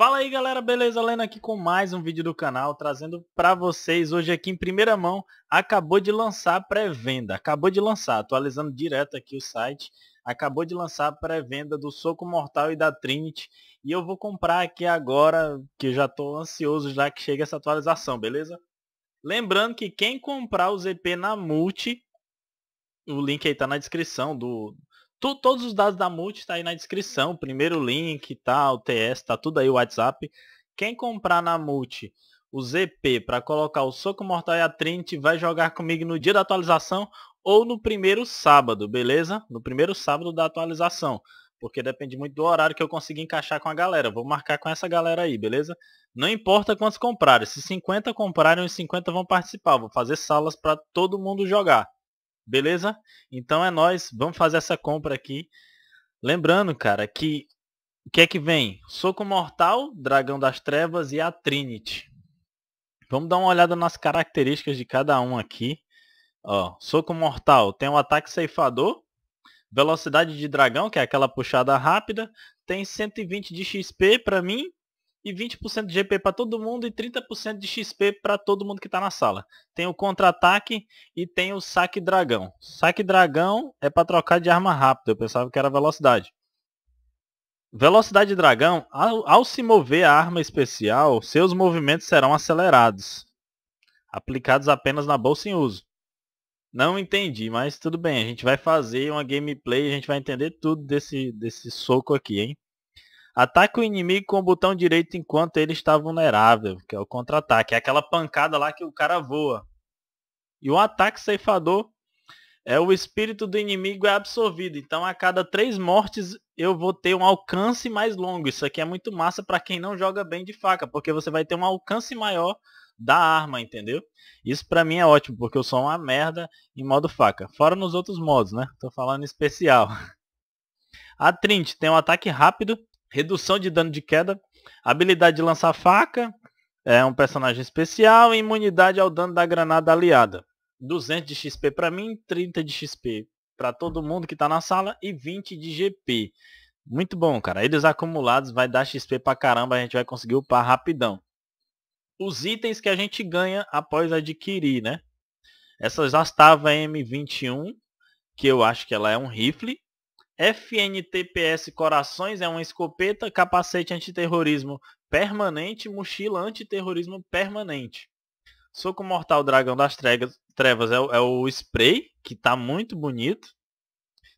Fala aí galera, beleza? Lena aqui com mais um vídeo do canal, trazendo para vocês hoje aqui em primeira mão, acabou de lançar a pré-venda, acabou de lançar, atualizando direto aqui o site, acabou de lançar a pré-venda do Soco Mortal e da Trinity, e eu vou comprar aqui agora, que já estou ansioso já que chega essa atualização, beleza? Lembrando que quem comprar o ZP na Multi, o link aí tá na descrição do, Tu, todos os dados da Multi tá aí na descrição, primeiro link, tá, o TS, tá tudo aí o WhatsApp. Quem comprar na Multi o ZP para colocar o Soco Mortal e a Trinity vai jogar comigo no dia da atualização ou no primeiro sábado, beleza? No primeiro sábado da atualização. Porque depende muito do horário que eu conseguir encaixar com a galera. Vou marcar com essa galera aí, beleza? Não importa quantos comprarem. Se 50 comprarem, os 50 vão participar. Vou fazer salas para todo mundo jogar. Beleza? Então é nós, vamos fazer essa compra aqui. Lembrando, cara, que o que é que vem? Soco Mortal, Dragão das Trevas e a Trinity. Vamos dar uma olhada nas características de cada um aqui. Ó, soco Mortal tem o um ataque ceifador, velocidade de dragão, que é aquela puxada rápida, tem 120 de XP para mim e 20% de GP para todo mundo e 30% de XP para todo mundo que está na sala. Tem o contra-ataque e tem o saque dragão. Saque dragão é para trocar de arma rápida, eu pensava que era velocidade. Velocidade dragão, ao, ao se mover a arma especial, seus movimentos serão acelerados, aplicados apenas na bolsa em uso. Não entendi, mas tudo bem, a gente vai fazer uma gameplay, a gente vai entender tudo desse, desse soco aqui, hein? Ataque o inimigo com o botão direito enquanto ele está vulnerável, que é o contra-ataque. É aquela pancada lá que o cara voa. E o ataque ceifador é o espírito do inimigo é absorvido. Então a cada três mortes eu vou ter um alcance mais longo. Isso aqui é muito massa para quem não joga bem de faca, porque você vai ter um alcance maior da arma, entendeu? Isso para mim é ótimo, porque eu sou uma merda em modo faca. Fora nos outros modos, né? Tô falando especial. A trint tem um ataque rápido redução de dano de queda, habilidade de lançar faca, é um personagem especial, e imunidade ao dano da granada aliada. 200 de XP para mim, 30 de XP para todo mundo que tá na sala e 20 de GP. Muito bom, cara. Eles acumulados vai dar XP pra caramba, a gente vai conseguir upar rapidão. Os itens que a gente ganha após adquirir, né? Essas estava M21, que eu acho que ela é um rifle, FNTPS Corações é uma escopeta, capacete antiterrorismo permanente, mochila antiterrorismo permanente. Soco Mortal Dragão das Trevas é, é o spray, que tá muito bonito.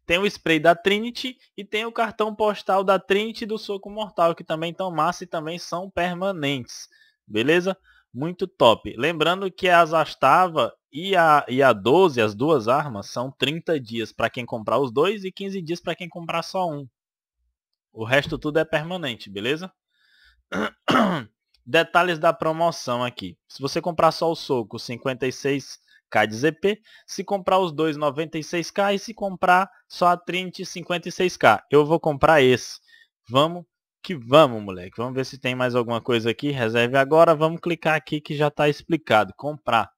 Tem o spray da Trinity e tem o cartão postal da Trinity do Soco Mortal, que também estão massa e também são permanentes. Beleza? muito top. Lembrando que as Astava e a, e a 12, as duas armas, são 30 dias para quem comprar os dois e 15 dias para quem comprar só um. O resto tudo é permanente, beleza? Detalhes da promoção aqui. Se você comprar só o soco, 56k de ZP. Se comprar os dois, 96k. E se comprar só a 30 56k. Eu vou comprar esse. Vamos que vamos, moleque. Vamos ver se tem mais alguma coisa aqui. Reserve agora. Vamos clicar aqui que já está explicado. Comprar.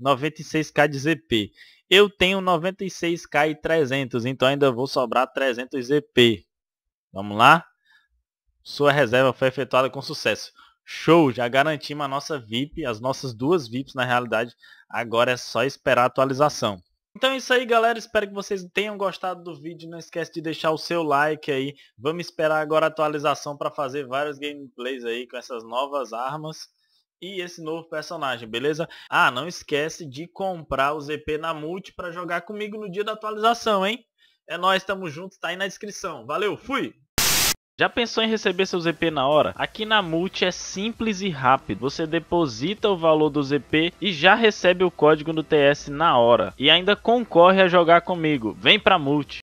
96k de ZP. Eu tenho 96k e 300, então ainda vou sobrar 300 ZP. Vamos lá? Sua reserva foi efetuada com sucesso. Show! Já garantimos a nossa VIP, as nossas duas VIPs na realidade. Agora é só esperar a atualização. Então é isso aí, galera. Espero que vocês tenham gostado do vídeo. Não esquece de deixar o seu like aí. Vamos esperar agora a atualização para fazer vários gameplays aí com essas novas armas e esse novo personagem, beleza? Ah, não esquece de comprar o ZP na Multi para jogar comigo no dia da atualização, hein? É nóis, tamo junto, tá aí na descrição. Valeu, fui! Já pensou em receber seus ZP na hora? Aqui na Multi é simples e rápido. Você deposita o valor do ZP e já recebe o código no TS na hora. E ainda concorre a jogar comigo. Vem pra Multi!